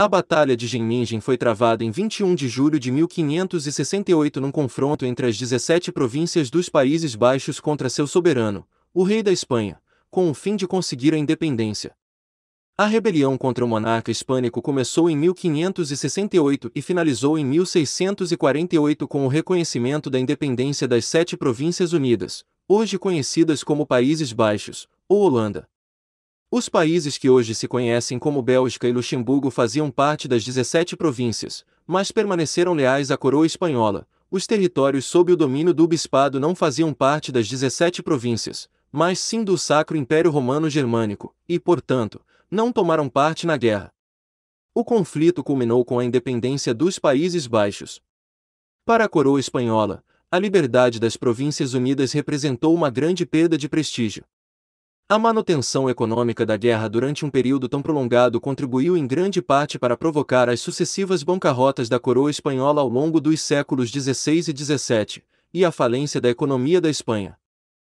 A Batalha de Jinmingin foi travada em 21 de julho de 1568 num confronto entre as 17 províncias dos Países Baixos contra seu soberano, o rei da Espanha, com o fim de conseguir a independência. A rebelião contra o monarca hispânico começou em 1568 e finalizou em 1648 com o reconhecimento da independência das Sete Províncias Unidas, hoje conhecidas como Países Baixos, ou Holanda. Os países que hoje se conhecem como Bélgica e Luxemburgo faziam parte das 17 províncias, mas permaneceram leais à coroa espanhola. Os territórios sob o domínio do bispado não faziam parte das 17 províncias, mas sim do Sacro Império Romano Germânico, e, portanto, não tomaram parte na guerra. O conflito culminou com a independência dos Países Baixos. Para a coroa espanhola, a liberdade das Províncias Unidas representou uma grande perda de prestígio. A manutenção econômica da guerra durante um período tão prolongado contribuiu em grande parte para provocar as sucessivas bancarrotas da coroa espanhola ao longo dos séculos XVI e XVII, e a falência da economia da Espanha.